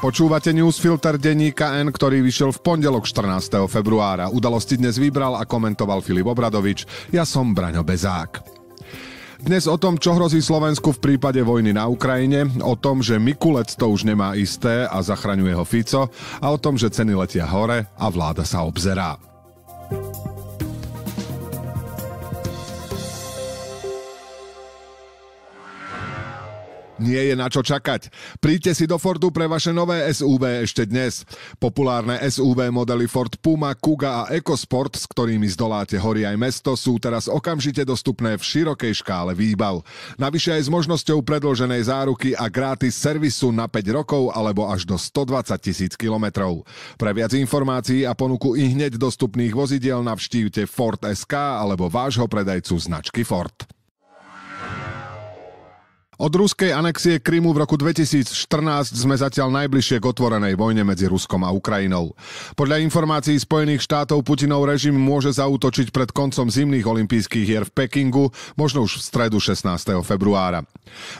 Počúvate newsfilter denníka N, ktorý vyšiel v pondelok 14. februára. Udalosti dnes vybral a komentoval Filip Obradovič. Ja som Braňo Bezák. Dnes o tom, čo hrozí Slovensku v prípade vojny na Ukrajine, o tom, že Mikulec to už nemá isté a zachraňuje ho Fico a o tom, že ceny letia hore a vláda sa obzerá. Nie je na čo čakať. Príďte si do Fordu pre vaše nové SUV ešte dnes. Populárne SUV modely Ford Puma, Kuga a EcoSport, s ktorými zdoláte hory aj mesto, sú teraz okamžite dostupné v širokej škále výbav. Navyše aj s možnosťou predloženej záruky a gratis servisu na 5 rokov alebo až do 120 tisíc kilometrov. Pre viac informácií a ponuku i hneď dostupných vozidiel navštívte Ford SK alebo vášho predajcu značky Ford. Od ruskej anexie Krymu v roku 2014 sme zatiaľ najbližšie k otvorenej vojne medzi Ruskom a Ukrajinou. Podľa informácií Spojených štátov Putinov režim môže zautočiť pred koncom zimných olympijských hier v Pekingu, možno už v stredu 16. februára.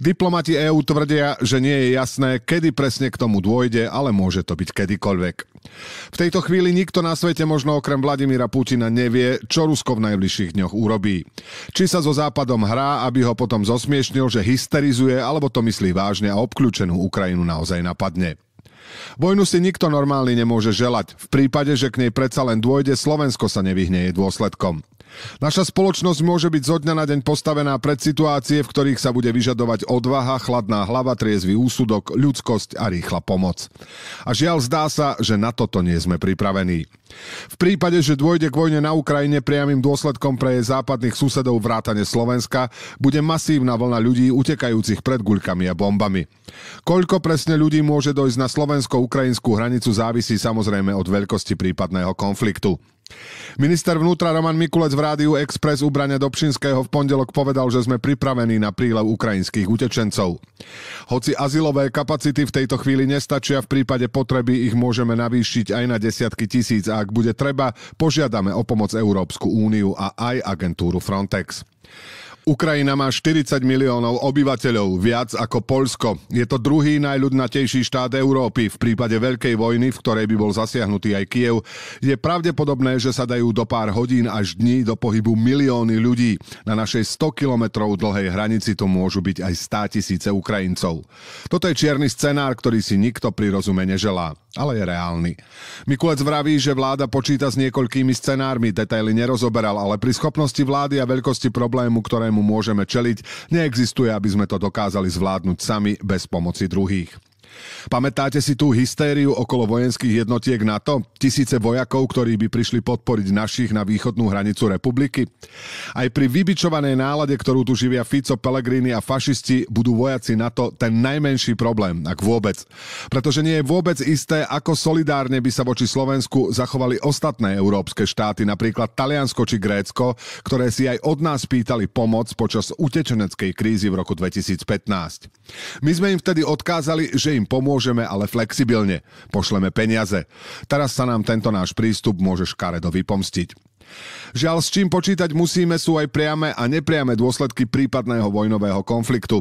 Diplomati EÚ tvrdia, že nie je jasné, kedy presne k tomu dôjde, ale môže to byť kedykoľvek. V tejto chvíli nikto na svete možno okrem Vladimíra Putina nevie, čo Rusko v najbližších dňoch urobí. Či sa so Západom hrá, aby ho potom zosmiešnil, že hysterizuje, alebo to myslí vážne a obklúčenú Ukrajinu naozaj napadne. Vojnu si nikto normálny nemôže želať. V prípade, že k nej predsa len dôjde, Slovensko sa nevyhne jej dôsledkom. Naša spoločnosť môže byť zo dňa na deň postavená pred situácie, v ktorých sa bude vyžadovať odvaha, chladná hlava, triezvy úsudok, ľudskosť a rýchla pomoc. A žiaľ zdá sa, že na toto nie sme pripravení. V prípade, že dôjde k vojne na Ukrajine priamým dôsledkom pre jej západných susedov vrátane Slovenska, bude masívna vlna ľudí utekajúcich pred guľkami a bombami. Koľko presne ľudí môže dojsť na slovensko-ukrajinskú hranicu závisí samozrejme od veľkosti prípadného konfliktu. Minister vnútra Roman Mikulec v rádiu Express ubrania Dobšinského v pondelok povedal, že sme pripravení na prílev ukrajinských utečencov. Hoci azylové kapacity v tejto chvíli nestačia, v prípade potreby ich môžeme navýšiť aj na desiatky tisíc a ak bude treba, požiadame o pomoc Európsku úniu a aj agentúru Frontex. Ukrajina má 40 miliónov obyvateľov, viac ako Polsko. Je to druhý najľudnatejší štát Európy. V prípade veľkej vojny, v ktorej by bol zasiahnutý aj Kiev, je pravdepodobné, že sa dajú do pár hodín až dní do pohybu milióny ľudí. Na našej 100 kilometrov dlhej hranici to môžu byť aj 100 tisíce Ukrajincov. Toto je čierny scenár, ktorý si nikto pri rozume neželá ale je reálny. Mikulec vraví, že vláda počíta s niekoľkými scenármi, detaily nerozoberal, ale pri schopnosti vlády a veľkosti problému, ktorému ktorému môžeme čeliť, neexistuje, aby sme to dokázali zvládnuť sami bez pomoci druhých. Pamätáte si tú hystériu okolo vojenských jednotiek NATO? Tisíce vojakov, ktorí by prišli podporiť našich na východnú hranicu republiky? Aj pri vybičovanej nálade, ktorú tu živia Fico, Pelegrini a fašisti, budú vojaci NATO ten najmenší problém, ak vôbec. Pretože nie je vôbec isté, ako solidárne by sa voči Slovensku zachovali ostatné európske štáty, napríklad Taliansko či Grécko, ktoré si aj od nás pýtali pomoc počas utečeneckej krízy v roku 2015. My sme im vtedy odkázali, že im pomôžeme, ale flexibilne. Pošleme peniaze. Teraz sa nám tento náš prístup môže škaredo vypomstiť. Žiaľ, s čím počítať musíme sú aj priame a nepriame dôsledky prípadného vojnového konfliktu.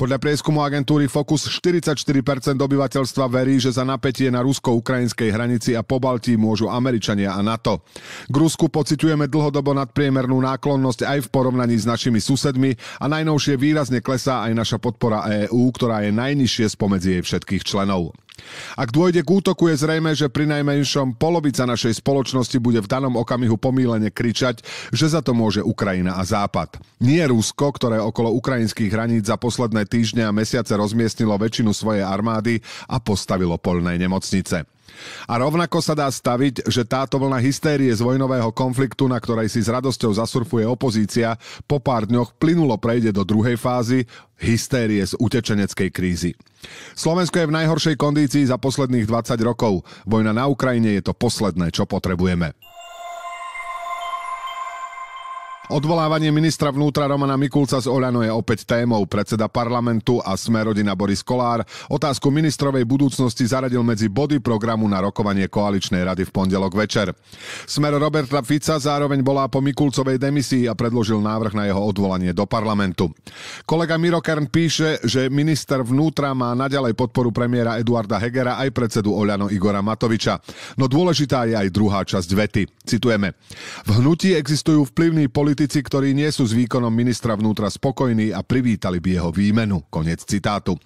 Podľa prieskumu agentúry Focus 44% obyvateľstva verí, že za napätie na rusko-ukrajinskej hranici a pobaltí môžu Američania a NATO. K Rusku pociťujeme dlhodobo nadpriemernú náklonnosť aj v porovnaní s našimi susedmi a najnovšie výrazne klesá aj naša podpora EÚ, ktorá je najnižšie spomedzi jej všetkých členov. Ak dôjde k útoku, je zrejme, že pri najmenšom polovica našej spoločnosti bude v danom okamihu pomílene kričať, že za to môže Ukrajina a Západ. Nie Rusko, ktoré okolo ukrajinských hraníc za posledné týždne a mesiace rozmiestnilo väčšinu svojej armády a postavilo poľné nemocnice. A rovnako sa dá staviť, že táto vlna hystérie z vojnového konfliktu, na ktorej si s radosťou zasurfuje opozícia, po pár dňoch plynulo prejde do druhej fázy, hystérie z utečeneckej krízy. Slovensko je v najhoršej kondícii za posledných 20 rokov. Vojna na Ukrajine je to posledné, čo potrebujeme. Odvolávanie ministra vnútra Romana Mikulca z Oľano je opäť témou. Predseda parlamentu a smerodina Boris Kolár otázku ministrovej budúcnosti zaradil medzi body programu na rokovanie koaličnej rady v pondelok večer. Smer Roberta Fica zároveň volá po Mikulcovej demisii a predložil návrh na jeho odvolanie do parlamentu. Kolega Miro Kern píše, že minister vnútra má naďalej podporu premiéra Eduarda Hegera aj predsedu Oľano Igora Matoviča. No dôležitá je aj druhá časť vety. Citujeme. V hnutí existujú vplyvní politi- politici, ktorí nie sú s výkonom ministra vnútra spokojní a privítali by jeho výmenu. Konec citátu.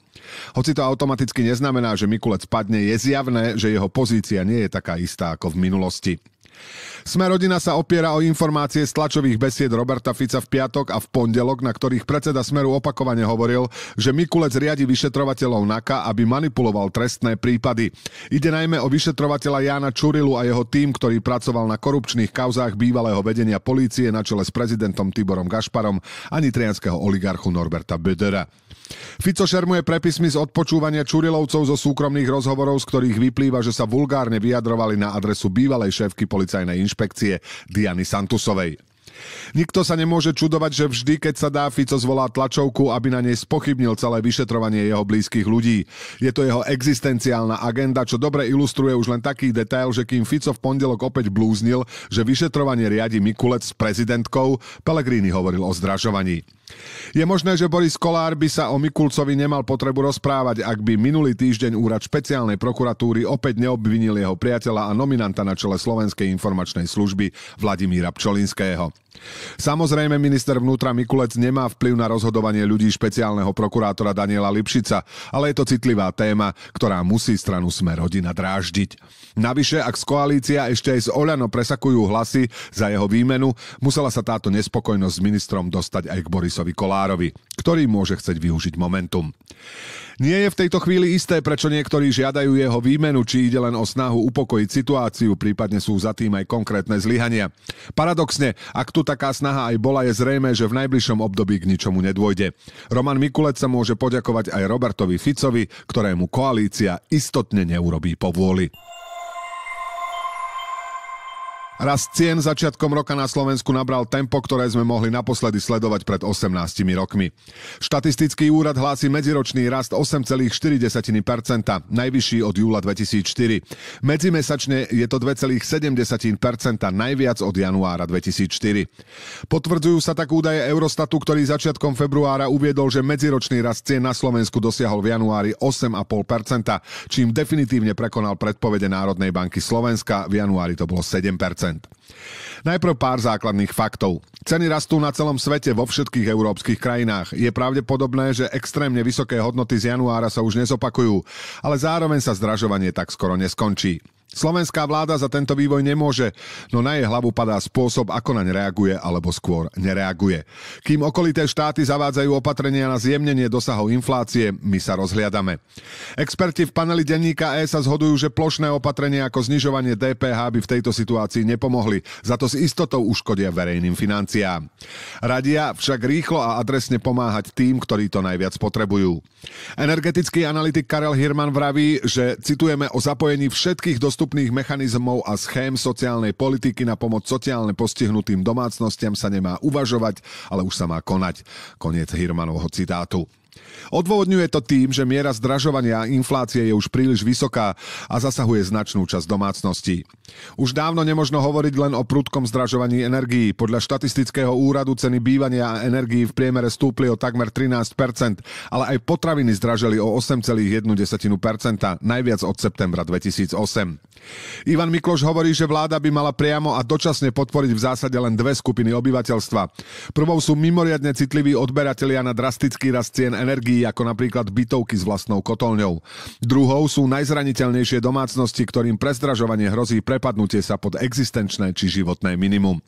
Hoci to automaticky neznamená, že Mikulec padne, je zjavné, že jeho pozícia nie je taká istá ako v minulosti. Sme rodina sa opiera o informácie z tlačových besied Roberta Fica v piatok a v pondelok, na ktorých predseda Smeru opakovane hovoril, že Mikulec riadi vyšetrovateľov NAKA, aby manipuloval trestné prípady. Ide najmä o vyšetrovateľa Jána Čurilu a jeho tým, ktorý pracoval na korupčných kauzách bývalého vedenia polície na čele s prezidentom Tiborom Gašparom a nitrianského oligarchu Norberta Bödera. Fico šermuje prepismy z odpočúvania Čurilovcov zo súkromných rozhovorov, z ktorých vyplýva, že sa vulgárne vyjadrovali na adresu bývalej šéfky polície policajnej inšpekcie Diany Santusovej. Nikto sa nemôže čudovať, že vždy, keď sa dá, Fico zvolá tlačovku, aby na nej spochybnil celé vyšetrovanie jeho blízkych ľudí. Je to jeho existenciálna agenda, čo dobre ilustruje už len taký detail, že kým Fico v pondelok opäť blúznil, že vyšetrovanie riadi Mikulec s prezidentkou, Pelegrini hovoril o zdražovaní. Je možné, že Boris Kolár by sa o Mikulcovi nemal potrebu rozprávať, ak by minulý týždeň úrad špeciálnej prokuratúry opäť neobvinil jeho priateľa a nominanta na čele Slovenskej informačnej služby Vladimíra Pčolinského. Samozrejme, minister vnútra Mikulec nemá vplyv na rozhodovanie ľudí špeciálneho prokurátora Daniela Lipšica, ale je to citlivá téma, ktorá musí stranu Sme rodina dráždiť. Navyše, ak z koalícia ešte aj z Oľano presakujú hlasy za jeho výmenu, musela sa táto nespokojnosť s ministrom dostať aj k Borisovi Kolárovi, ktorý môže chceť využiť momentum. Nie je v tejto chvíli isté, prečo niektorí žiadajú jeho výmenu, či ide len o snahu upokojiť situáciu, prípadne sú za tým aj konkrétne zlyhania. Paradoxne, ak tu taká snaha aj bola, je zrejme, že v najbližšom období k ničomu nedôjde. Roman Mikulec sa môže poďakovať aj Robertovi Ficovi, ktorému koalícia istotne neurobí povôli. Rast cien začiatkom roka na Slovensku nabral tempo, ktoré sme mohli naposledy sledovať pred 18 rokmi. Štatistický úrad hlási medziročný rast 8,4%, najvyšší od júla 2004. Medzimesačne je to 2,7%, najviac od januára 2004. Potvrdzujú sa tak údaje Eurostatu, ktorý začiatkom februára uviedol, že medziročný rast cien na Slovensku dosiahol v januári 8,5%, čím definitívne prekonal predpovede Národnej banky Slovenska, v januári to bolo 7%. Najprv pár základných faktov. Ceny rastú na celom svete vo všetkých európskych krajinách. Je pravdepodobné, že extrémne vysoké hodnoty z januára sa už nezopakujú, ale zároveň sa zdražovanie tak skoro neskončí. Slovenská vláda za tento vývoj nemôže, no na jej hlavu padá spôsob, ako naň reaguje alebo skôr nereaguje. Kým okolité štáty zavádzajú opatrenia na zjemnenie dosahov inflácie, my sa rozhliadame. Experti v paneli denníka E sa zhodujú, že plošné opatrenia ako znižovanie DPH by v tejto situácii nepomohli, za to s istotou uškodia verejným financiám. Radia však rýchlo a adresne pomáhať tým, ktorí to najviac potrebujú. Energetický analytik Karel Hirman vraví, že citujeme o zapojení všetkých dostupných dostupných mechanizmov a schém sociálnej politiky na pomoc sociálne postihnutým domácnostiam sa nemá uvažovať, ale už sa má konať. Koniec Hirmanovho citátu. Odôvodňuje to tým, že miera zdražovania a inflácie je už príliš vysoká a zasahuje značnú časť domácností. Už dávno nemožno hovoriť len o prudkom zdražovaní energií. Podľa štatistického úradu ceny bývania a energií v priemere stúpli o takmer 13%, ale aj potraviny zdraželi o 8,1%, najviac od septembra 2008. Ivan Mikloš hovorí, že vláda by mala priamo a dočasne podporiť v zásade len dve skupiny obyvateľstva. Prvou sú mimoriadne citliví odberatelia na drastický rast cien energií, ako napríklad bytovky s vlastnou kotolňou. Druhou sú najzraniteľnejšie domácnosti, ktorým prezdražovanie hrozí prepadnutie sa pod existenčné či životné minimum.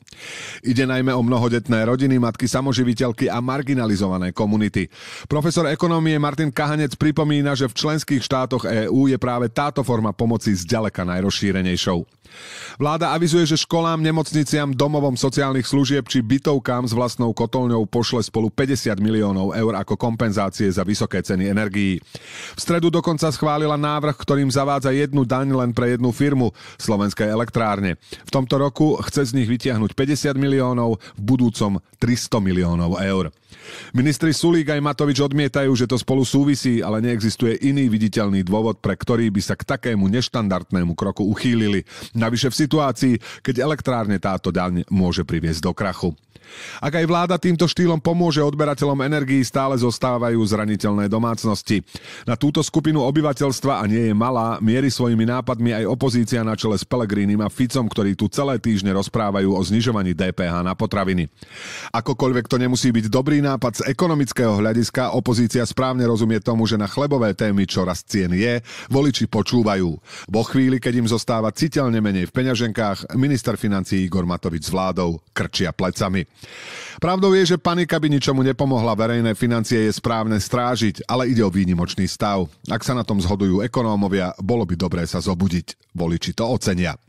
Ide najmä o mnohodetné rodiny, matky samoživiteľky a marginalizované komunity. Profesor ekonomie Martin Kahanec pripomína, že v členských štátoch EÚ je práve táto forma pomoci zďaleka najrozšírenejšou. Vláda avizuje, že školám, nemocniciam, domovom sociálnych služieb či bytovkám s vlastnou kotolňou pošle spolu 50 miliónov eur ako kompenzáciu kompenzácie za vysoké ceny energií. V stredu dokonca schválila návrh, ktorým zavádza jednu daň len pre jednu firmu, slovenské elektrárne. V tomto roku chce z nich vytiahnuť 50 miliónov, v budúcom 300 miliónov eur. Ministri Sulík aj Matovič odmietajú, že to spolu súvisí, ale neexistuje iný viditeľný dôvod, pre ktorý by sa k takému neštandardnému kroku uchýlili. Navyše v situácii, keď elektrárne táto daň môže priviesť do krachu. Ak aj vláda týmto štýlom pomôže odberateľom energií, stále zostávajú majú zraniteľné domácnosti. Na túto skupinu obyvateľstva a nie je malá, mierí svojimi nápadmi aj opozícia na čele s Pelegrínim a Ficom, ktorí tu celé týždne rozprávajú o znižovaní DPH na potraviny. Akokoľvek to nemusí byť dobrý nápad z ekonomického hľadiska, opozícia správne rozumie tomu, že na chlebové témy čoraz cien je, voliči počúvajú. Vo chvíli, keď im zostáva citeľne menej v peňaženkách, minister financí Igor Matovič s vládou krčia plecami. Pravdou je, že panika by ničomu nepomohla. Verejné financie je správne správne strážiť, ale ide o výnimočný stav. Ak sa na tom zhodujú ekonómovia, bolo by dobré sa zobudiť. Voliči to ocenia.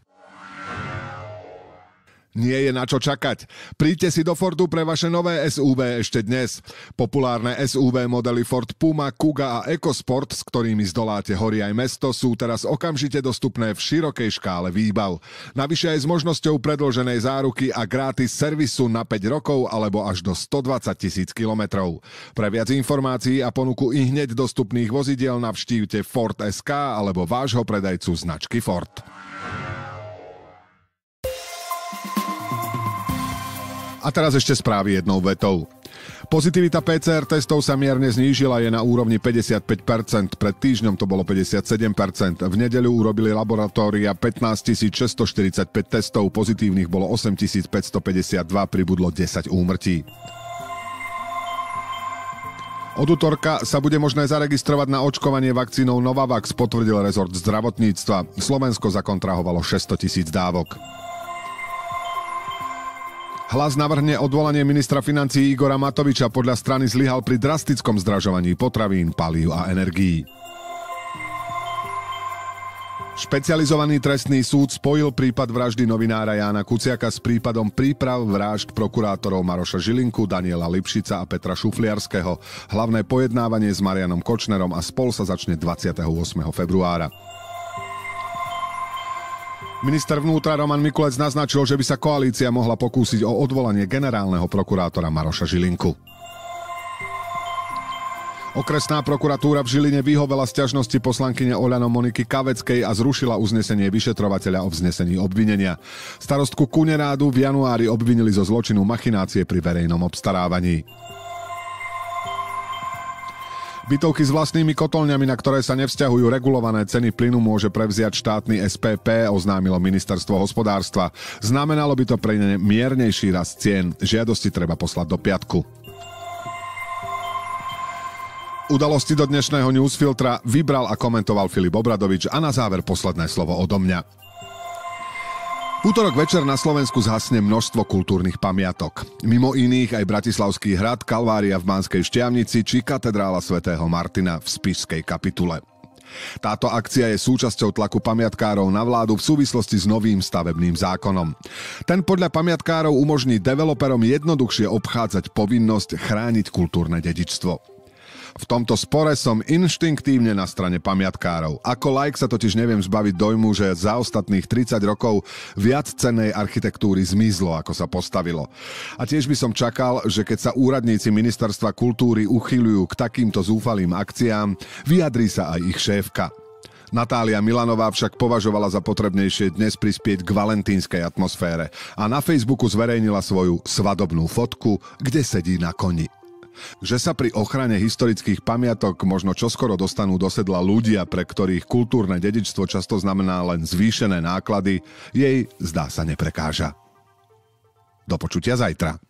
Nie je na čo čakať. Príďte si do Fordu pre vaše nové SUV ešte dnes. Populárne SUV modely Ford Puma, Kuga a EcoSport, s ktorými zdoláte hory aj mesto, sú teraz okamžite dostupné v širokej škále výbav. Navyše aj s možnosťou predloženej záruky a gratis servisu na 5 rokov alebo až do 120 tisíc kilometrov. Pre viac informácií a ponuku i hneď dostupných vozidiel navštívte Ford SK alebo vášho predajcu značky Ford. A teraz ešte správy jednou vetou. Pozitivita PCR testov sa mierne znížila, je na úrovni 55%, pred týždňom to bolo 57%. V nedeľu urobili laboratória 15 645 testov, pozitívnych bolo 8 552 pribudlo 10 úmrtí. Od útorka sa bude možné zaregistrovať na očkovanie vakcínou Novavax, potvrdil rezort zdravotníctva. Slovensko zakontrahovalo 600 tisíc dávok. Hlas navrhne odvolanie ministra financií Igora Matoviča podľa strany zlyhal pri drastickom zdražovaní potravín, palív a energií. Špecializovaný trestný súd spojil prípad vraždy novinára Jána Kuciaka s prípadom príprav vražd prokurátorov Maroša Žilinku, Daniela Lipšica a Petra Šufliarského. Hlavné pojednávanie s Marianom Kočnerom a spol sa začne 28. februára. Minister vnútra Roman Mikulec naznačil, že by sa koalícia mohla pokúsiť o odvolanie generálneho prokurátora Maroša Žilinku. Okresná prokuratúra v Žiline vyhovela sťažnosti poslankyne Oľano Moniky Kaveckej a zrušila uznesenie vyšetrovateľa o vznesení obvinenia. Starostku Kunerádu v januári obvinili zo zločinu machinácie pri verejnom obstarávaní. Bytovky s vlastnými kotolňami, na ktoré sa nevzťahujú regulované ceny plynu, môže prevziať štátny SPP, oznámilo ministerstvo hospodárstva. Znamenalo by to pre ne miernejší rast cien. Žiadosti treba poslať do piatku. Udalosti do dnešného newsfiltra vybral a komentoval Filip Obradovič a na záver posledné slovo odo mňa. V útorok večer na Slovensku zhasne množstvo kultúrnych pamiatok. Mimo iných aj Bratislavský hrad, Kalvária v Banskej Šťavnici či katedrála svätého Martina v Spišskej kapitule. Táto akcia je súčasťou tlaku pamiatkárov na vládu v súvislosti s novým stavebným zákonom. Ten podľa pamiatkárov umožní developerom jednoduchšie obchádzať povinnosť chrániť kultúrne dedičstvo. V tomto spore som inštinktívne na strane pamiatkárov. Ako like sa totiž neviem zbaviť dojmu, že za ostatných 30 rokov viac cennej architektúry zmizlo, ako sa postavilo. A tiež by som čakal, že keď sa úradníci ministerstva kultúry uchyľujú k takýmto zúfalým akciám, vyjadrí sa aj ich šéfka. Natália Milanová však považovala za potrebnejšie dnes prispieť k valentínskej atmosfére a na Facebooku zverejnila svoju svadobnú fotku, kde sedí na koni že sa pri ochrane historických pamiatok možno čoskoro dostanú do sedla ľudia, pre ktorých kultúrne dedičstvo často znamená len zvýšené náklady, jej zdá sa neprekáža. Do počutia zajtra.